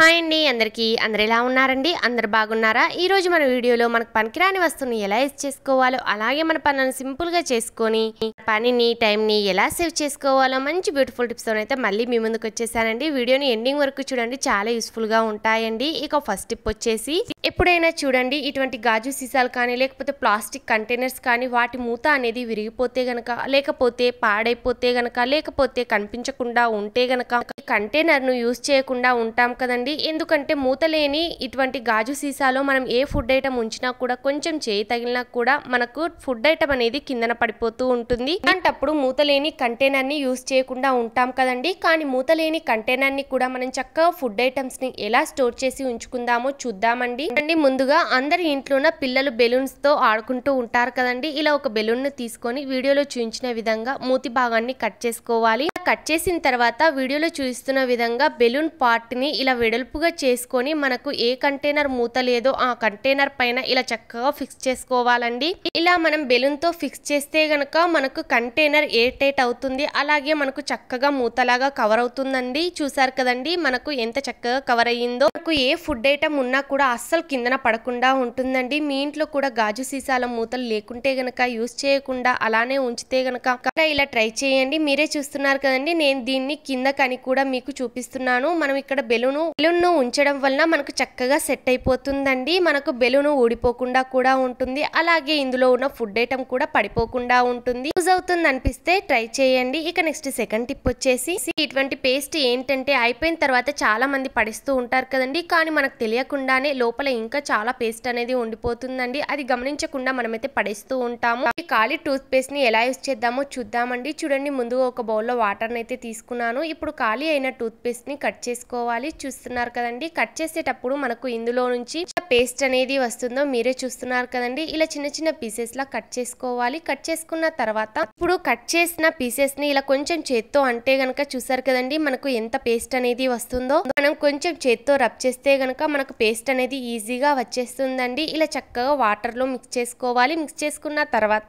hi అండి అందరికీ అందరు ఎలా ఉన్నారండి అందరు బాగున్నారా ఈరోజు మన వీడియోలో మనకు పనికిరాని వస్తువుని ఎలా యూజ్ చేసుకోవాలో అలాగే మన పనులను సింపుల్గా చేసుకొని పనిని టైంని ఎలా సేవ్ చేసుకోవాలో మంచి బ్యూటిఫుల్ టిప్స్తో అయితే మళ్ళీ మీ ముందుకు వచ్చేసానండి వీడియోని ఎండింగ్ వరకు చూడండి చాలా యూస్ఫుల్గా ఉంటాయండి ఇక ఫస్ట్ టిప్ వచ్చేసి ఎప్పుడైనా చూడండి ఇటువంటి గాజు సీసాలు కానీ లేకపోతే ప్లాస్టిక్ కంటైనర్స్ కానీ వాటి మూత అనేది విరిగిపోతే గనక లేకపోతే పాడైపోతే గనక లేకపోతే కనిపించకుండా ఉంటే గనక కంటైనర్ ను యూజ్ చేయకుండా ఉంటాం కదండి ఎందుకంటే మూత లేని ఇటువంటి గాజు సీసాలో మనం ఏ ఫుడ్ ఐటమ్ ఉంచినా కూడా కొంచెం చేయి తగిలినా కూడా మనకు ఫుడ్ ఐటమ్ అనేది కిందన పడిపోతూ ఉంటుంది అలాంటప్పుడు మూత లేని ని యూజ్ చేయకుండా ఉంటాం కదండి కానీ మూత లేని కంటైనర్ ని కూడా మనం చక్కగా ఫుడ్ ఐటమ్స్ ని ఎలా స్టోర్ చేసి ఉంచుకుందామో చూద్దామండి అండి ముందుగా అందరి ఇంట్లోన పిల్లలు బెలూన్స్ తో ఆడుకుంటూ ఉంటారు కదండి ఇలా ఒక ను తీసుకొని వీడియోలో చూపించిన విధంగా మూతి భాగాన్ని కట్ చేసుకోవాలి కట్ చేసిన తర్వాత వీడియోలో చూస్తున్న విధంగా బెలూన్ ని ఇలా వెడల్పుగా చేసుకొని మనకు ఏ కంటైనర్ మూత లేదో ఆ కంటైనర్ పైన ఇలా చక్కగా ఫిక్స్ చేసుకోవాలండి ఇలా మనం బెలూన్ తో ఫిక్స్ చేస్తే గనక మనకు కంటైనర్ ఎయిర్ టైట్ అవుతుంది అలాగే మనకు చక్కగా మూతలాగా కవర్ అవుతుందండి చూసారు కదండి మనకు ఎంత చక్కగా కవర్ అయ్యిందో మనకు ఏ ఫుడ్ ఐటమ్ ఉన్నా కూడా అస్సలు మూతలు కిందన పడకుండా ఉంటుందండి మీ ఇంట్లో కూడా గాజు సీసాల మూతలు లేకుంటే గనక యూస్ చేయకుండా అలానే ఉంచితే గనక ఇలా ట్రై చేయండి మీరే చూస్తున్నారు కదండి నేను దీన్ని కింద కని కూడా మీకు చూపిస్తున్నాను మనం ఇక్కడ బెలూన్ బెలూన్ ఉంచడం వలన మనకు చక్కగా సెట్ అయిపోతుందండి మనకు బెలూన్ ఊడిపోకుండా కూడా ఉంటుంది అలాగే ఇందులో ఉన్న ఫుడ్ ఐటమ్ కూడా పడిపోకుండా ఉంటుంది యూజ్ అవుతుంది అనిపిస్తే ట్రై చేయండి ఇక నెక్స్ట్ సెకండ్ టిప్ వచ్చేసి ఇటువంటి పేస్ట్ ఏంటంటే అయిపోయిన తర్వాత చాలా మంది పడిస్తూ ఉంటారు కదండి కానీ మనకు తెలియకుండానే లోపల ఇంకా చాలా పేస్ట్ అనేది ఉండిపోతుందండి అది గమనించకుండా మనమైతే పడేస్తూ ఉంటాము ఈ ఖాళీ టూత్ పేస్ట్ ని ఎలా యూస్ చేద్దామో చూద్దామండి చూడండి ముందు ఒక బౌల్ లో వాటర్ అయితే తీసుకున్నాను ఇప్పుడు ఖాళీ అయిన టూత్ పేస్ట్ ని కట్ చేసుకోవాలి చూస్తున్నారు కదండి కట్ చేసేటప్పుడు మనకు ఇందులో నుంచి పేస్ట్ అనేది వస్తుందో మీరే చూస్తున్నారు కదండి ఇలా చిన్న చిన్న పీసెస్ లా కట్ చేసుకోవాలి కట్ చేసుకున్న తర్వాత ఇప్పుడు కట్ చేసిన పీసెస్ ని ఇలా కొంచెం చేత్తో అంటే గనక చూసారు కదండి మనకు ఎంత పేస్ట్ అనేది వస్తుందో మనం కొంచెం చేత్తో రబ్ చేస్తే గనక మనకు పేస్ట్ అనేది ఈజీ ఈజీగా వచ్చేస్తుందండి ఇలా చక్కగా వాటర్లో మిక్స్ చేసుకోవాలి మిక్స్ చేసుకున్న తర్వాత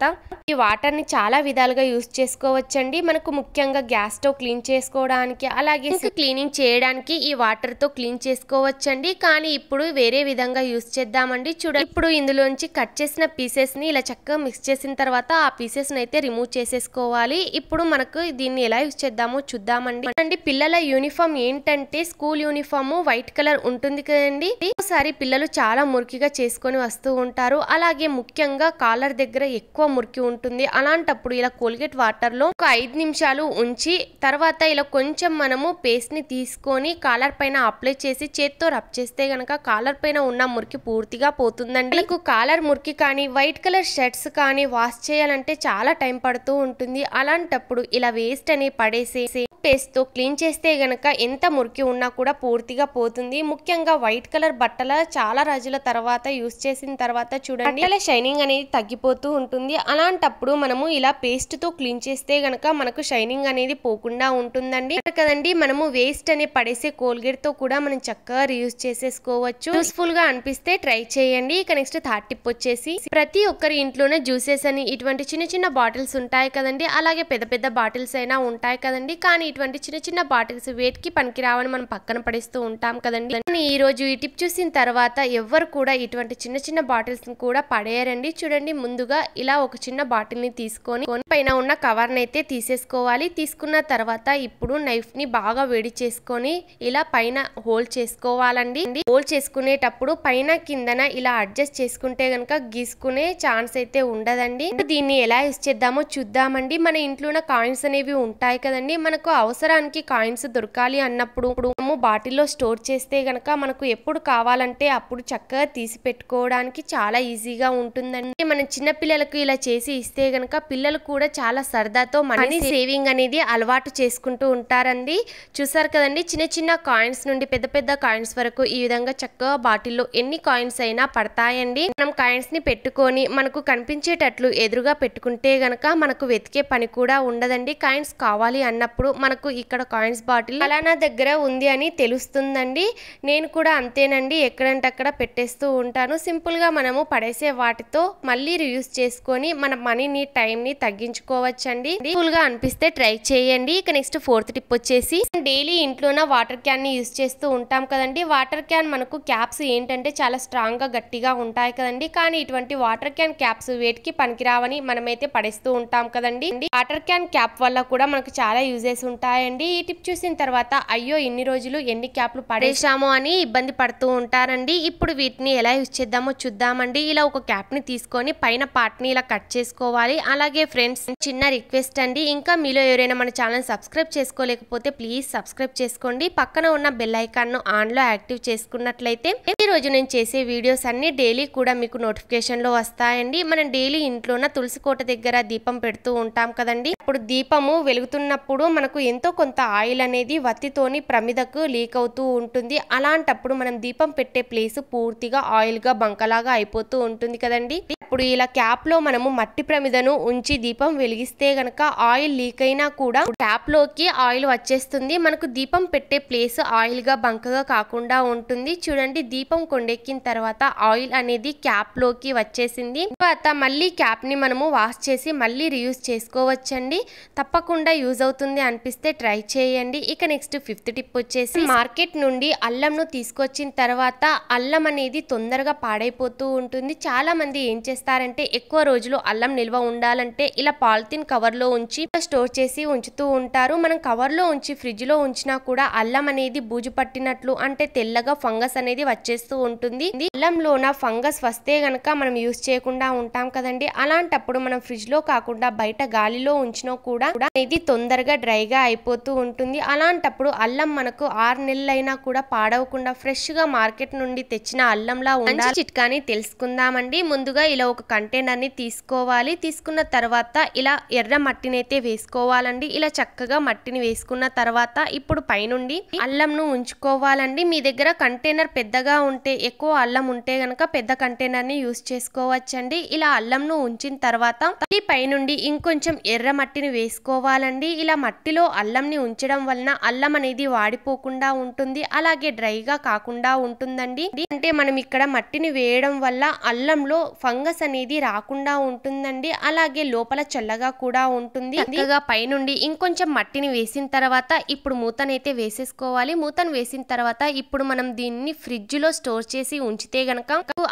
ఈ వాటర్ని చాలా విధాలుగా యూస్ చేసుకోవచ్చండి మనకు ముఖ్యంగా గ్యాస్ స్టవ్ క్లీన్ చేసుకోవడానికి అలాగే క్లీనింగ్ చేయడానికి ఈ వాటర్తో క్లీన్ చేసుకోవచ్చండి కానీ ఇప్పుడు వేరే విధంగా యూస్ చేద్దామండి చూడండి ఇప్పుడు ఇందులోంచి కట్ చేసిన పీసెస్ని ఇలా చక్కగా మిక్స్ చేసిన తర్వాత ఆ పీసెస్ని అయితే రిమూవ్ చేసేసుకోవాలి ఇప్పుడు మనకు దీన్ని ఎలా యూస్ చేద్దామో చూద్దామండి అండి పిల్లల యూనిఫామ్ ఏంటంటే స్కూల్ యూనిఫామ్ వైట్ కలర్ ఉంటుంది కదండి ఒకసారి పిల్లలు ప్రజలు చాలా మురికిగా చేసుకొని వస్తూ ఉంటారు అలాగే ముఖ్యంగా కాలర్ దగ్గర ఎక్కువ మురికి ఉంటుంది అలాంటప్పుడు ఇలా కోల్గేట్ వాటర్లో ఒక ఐదు నిమిషాలు ఉంచి తర్వాత ఇలా కొంచెం మనము పేస్ట్ని తీసుకొని కాలర్ పైన అప్లై చేసి చేత్తో రబ్ చేస్తే గనక కాలర్ పైన ఉన్న మురికి పూర్తిగా పోతుందండి మీకు కాలర్ మురికి కానీ వైట్ కలర్ షర్ట్స్ కానీ వాష్ చేయాలంటే చాలా టైం పడుతూ ఉంటుంది అలాంటప్పుడు ఇలా వేస్ట్ అని పడేసేసి తో క్లీన్ చేస్తే గనక ఎంత మురికి ఉన్నా కూడా పూర్తిగా పోతుంది ముఖ్యంగా వైట్ కలర్ బట్టల చాలా చాలా రోజుల తర్వాత యూస్ చేసిన తర్వాత చూడండి అలా షైనింగ్ అనేది తగ్గిపోతూ ఉంటుంది అలాంటప్పుడు మనము ఇలా పేస్ట్ తో క్లీన్ చేస్తే గనక మనకు షైనింగ్ అనేది పోకుండా ఉంటుందండి కదండి మనము వేస్ట్ అనే పడేసే కోల్గేట్ తో కూడా మనం చక్కగా రియూస్ చేసేసుకోవచ్చు గా అనిపిస్తే ట్రై చేయండి ఇక నెక్స్ట్ థర్డ్ టిప్ వచ్చేసి ప్రతి ఒక్కరి ఇంట్లోనే జ్యూసెస్ అని ఇటువంటి చిన్న చిన్న బాటిల్స్ ఉంటాయి కదండి అలాగే పెద్ద పెద్ద బాటిల్స్ అయినా ఉంటాయి కదండి కానీ ఇటువంటి చిన్న చిన్న బాటిల్స్ వేటికి పనికిరావని మనం పక్కన పడేస్తూ ఉంటాం కదండి ఈ రోజు ఈ టిప్ చూసిన తర్వాత ఎవ్వరు కూడా ఇటువంటి చిన్న చిన్న బాటిల్స్ కూడా పడేయరండి చూడండి ముందుగా ఇలా ఒక చిన్న బాటిల్ ని తీసుకొని పైన ఉన్న కవర్ అయితే తీసేసుకోవాలి తీసుకున్న తర్వాత ఇప్పుడు నైఫ్ ని బాగా వేడి చేసుకొని ఇలా పైన హోల్ చేసుకోవాలండి హోల్ చేసుకునేటప్పుడు పైన కిందన ఇలా అడ్జస్ట్ చేసుకుంటే గనక గీసుకునే ఛాన్స్ అయితే ఉండదండి దీన్ని ఎలా యూస్ చేద్దామో చూద్దామండి మన ఇంట్లోన కాయిన్స్ అనేవి ఉంటాయి కదండి మనకు అవసరానికి కాయిన్స్ దొరకాలి అన్నప్పుడు మనము బాటిల్లో స్టోర్ చేస్తే గనక మనకు ఎప్పుడు కావాలంటే అప్పుడు చక్కగా తీసి పెట్టుకోవడానికి చాలా ఈజీగా ఉంటుందండి మనం చిన్నపిల్లలకు ఇలా చేసి ఇస్తే గనక పిల్లలు కూడా చాలా సరదాతో మనీ సేవింగ్ అనేది అలవాటు చేసుకుంటూ ఉంటారండి చూసారు కదండి చిన్న చిన్న కాయిన్స్ నుండి పెద్ద పెద్ద కాయిన్స్ వరకు ఈ విధంగా చక్కగా బాటిల్లో ఎన్ని కాయిన్స్ అయినా పడతాయండి మనం కాయిన్స్ ని పెట్టుకొని మనకు కనిపించేటట్లు ఎదురుగా పెట్టుకుంటే గనక మనకు వెతికే పని కూడా ఉండదండి కాయిన్స్ కావాలి అన్నప్పుడు మనకు ఇక్కడ కాయిన్స్ బాటిల్ అలా నా దగ్గర ఉంది అని తెలుస్తుందండి నేను కూడా అంతేనండి ఎక్కడంట అక్కడక్కడ పెట్టేస్తూ ఉంటాను సింపుల్గా మనము పడేసే వాటితో మళ్ళీ రియూస్ చేసుకొని మన మనీని టైంని తగ్గించుకోవచ్చండి గా అనిపిస్తే ట్రై చేయండి ఇక నెక్స్ట్ ఫోర్త్ టిప్ వచ్చేసి డైలీ ఇంట్లోన వాటర్ క్యాన్ని యూస్ చేస్తూ ఉంటాం కదండి వాటర్ క్యాన్ మనకు క్యాప్స్ ఏంటంటే చాలా స్ట్రాంగ్గా గట్టిగా ఉంటాయి కదండి కానీ ఇటువంటి వాటర్ క్యాన్ క్యాప్స్ వేటికి పనికిరావని మనమైతే పడేస్తూ ఉంటాం కదండి వాటర్ క్యాన్ క్యాప్ వల్ల కూడా మనకు చాలా యూజెస్ ఉంటాయండి ఈ టిప్ చూసిన తర్వాత అయ్యో ఇన్ని రోజులు ఎన్ని క్యాప్లు పడేసాము అని ఇబ్బంది పడుతూ ఉంటారండి ఇప్పుడు వీటిని ఎలా యూజ్ చేద్దామో చూద్దామండి ఇలా ఒక క్యాప్ని తీసుకొని పైన పార్ట్ని ఇలా కట్ చేసుకోవాలి అలాగే ఫ్రెండ్స్ చిన్న రిక్వెస్ట్ అండి ఇంకా మీలో ఎవరైనా మన ఛానల్ సబ్స్క్రైబ్ చేసుకోలేకపోతే ప్లీజ్ సబ్స్క్రైబ్ చేసుకోండి పక్కన ఉన్న బెల్ ఐకాన్ను ఆన్లో యాక్టివ్ చేసుకున్నట్లయితే ఈ రోజు నేను చేసే వీడియోస్ అన్ని డైలీ కూడా మీకు నోటిఫికేషన్లో వస్తాయండి మనం డైలీ ఇంట్లోన తులసి కోట దగ్గర దీపం పెడుతూ ఉంటాం కదండి అప్పుడు దీపము వెలుగుతున్నప్పుడు మనకు ఎంతో కొంత ఆయిల్ అనేది వత్తితోని ప్రమిదకు లీక్ అవుతూ ఉంటుంది అలాంటప్పుడు మనం దీపం పెట్టే ప్లేస్ రైస్ పూర్తిగా గా బంకలాగా అయిపోతూ ఉంటుంది కదండి ఇప్పుడు ఇలా క్యాప్ లో మనము మట్టి ప్రమిదను ఉంచి దీపం వెలిగిస్తే గనక ఆయిల్ లీక్ అయినా కూడా లోకి ఆయిల్ వచ్చేస్తుంది మనకు దీపం పెట్టే ప్లేస్ ఆయిల్ గా బంకగా కాకుండా ఉంటుంది చూడండి దీపం కొండెక్కిన తర్వాత ఆయిల్ అనేది క్యాప్ లోకి వచ్చేసింది తర్వాత మళ్ళీ క్యాప్ ని మనము వాష్ చేసి మళ్ళీ రియూజ్ చేసుకోవచ్చండి తప్పకుండా యూజ్ అవుతుంది అనిపిస్తే ట్రై చేయండి ఇక నెక్స్ట్ ఫిఫ్త్ టిప్ వచ్చేసి మార్కెట్ నుండి అల్లంను తీసుకొచ్చిన తర్వాత అల్లం అనేది తొందరగా పాడైపోతూ ఉంటుంది చాలామంది ఏం చేస్తారంటే ఎక్కువ రోజులు అల్లం నిల్వ ఉండాలంటే ఇలా పాలిథిన్ కవర్లో ఉంచి స్టోర్ చేసి ఉంచుతూ ఉంటారు మనం కవర్లో ఉంచి ఫ్రిడ్జ్లో ఉంచినా కూడా అల్లం అనేది బూజు పట్టినట్లు అంటే తెల్లగా ఫంగస్ అనేది వచ్చేస్తూ ఉంటుంది అల్లంలోన ఫంగస్ వస్తే గనక మనం యూస్ చేయకుండా ఉంటాం కదండి అలాంటప్పుడు మనం ఫ్రిడ్జ్లో కాకుండా బయట గాలిలో ఉంచినా కూడా అనేది తొందరగా డ్రైగా అయిపోతూ ఉంటుంది అలాంటప్పుడు అల్లం మనకు ఆరు నెలలైనా కూడా పాడవకుండా ఫ్రెష్గా మార్కెట్ నుండి తెచ్చిన అల్లంలా ఉండాలి చిట్కాని తెలుసుకుందామండి ముందుగా ఇలా ఒక కంటైనర్ ని తీసుకోవాలి తీసుకున్న తర్వాత ఇలా ఎర్ర మట్టిని అయితే వేసుకోవాలండి ఇలా చక్కగా మట్టిని వేసుకున్న తర్వాత ఇప్పుడు పైనుండి అల్లంను ఉంచుకోవాలండి మీ దగ్గర కంటైనర్ పెద్దగా ఉంటే ఎక్కువ అల్లం ఉంటే గనక పెద్ద కంటైనర్ ని యూస్ చేసుకోవచ్చండి ఇలా అల్లంను ఉంచిన తర్వాత ఈ పైనుండి ఇంకొంచెం ఎర్ర మట్టిని వేసుకోవాలండి ఇలా మట్టిలో అల్లంని ఉంచడం వలన అల్లం అనేది వాడిపోకుండా ఉంటుంది అలాగే డ్రైగా కాకుండా ఉంటుందండి ఉంటుందండి అంటే మనం ఇక్కడ మట్టిని వేయడం వల్ల అల్లంలో ఫంగస్ అనేది రాకుండా ఉంటుందండి అలాగే లోపల చల్లగా కూడా ఉంటుంది చక్కగా పైనుండి ఇంకొంచెం మట్టిని వేసిన తర్వాత ఇప్పుడు మూతనైతే వేసేసుకోవాలి మూతను వేసిన తర్వాత ఇప్పుడు మనం దీన్ని ఫ్రిడ్జ్ లో స్టోర్ చేసి ఉంచితే గనక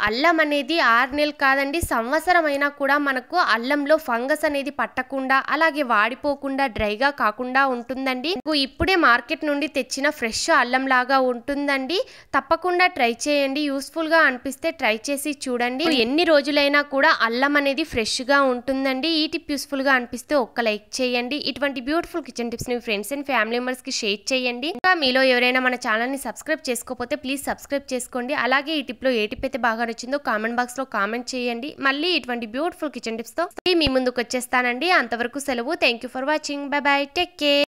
అల్లం అనేది ఆరు నెలలు కాదండి సంవత్సరం అయినా కూడా మనకు అల్లంలో ఫంగస్ అనేది పట్టకుండా అలాగే వాడిపోకుండా డ్రైగా కాకుండా ఉంటుందండి ఇప్పుడే మార్కెట్ నుండి తెచ్చిన ఫ్రెష్ అల్లం లాగా ఉంటుందండి తప్పకుండా ట్రై చేయండి చేయండి యూస్ఫుల్గా అనిపిస్తే ట్రై చేసి చూడండి ఎన్ని రోజులైనా కూడా అల్లం అనేది ఫ్రెష్గా ఉంటుందండి ఈ టిప్ యూస్ఫుల్గా అనిపిస్తే ఒక్క లైక్ చేయండి ఇటువంటి బ్యూటిఫుల్ కిచెన్ టిప్స్ ని ఫ్రెండ్స్ అండ్ ఫ్యామిలీ మెంబర్స్కి షేర్ చేయండి ఇంకా మీలో ఎవరైనా మన ఛానల్ని సబ్స్క్రైబ్ చేసుకోకపోతే ప్లీజ్ సబ్స్క్రైబ్ చేసుకోండి అలాగే ఈ టిప్లో ఏ టిప్ అయితే బాగా నచ్చిందో కామెంట్ బాక్స్లో కామెంట్ చేయండి మళ్ళీ ఇటువంటి బ్యూటిఫుల్ కిచెన్ టిప్స్తో మీ ముందుకు వచ్చేస్తానండి అంతవరకు సెలవు thank for watching bye bye take care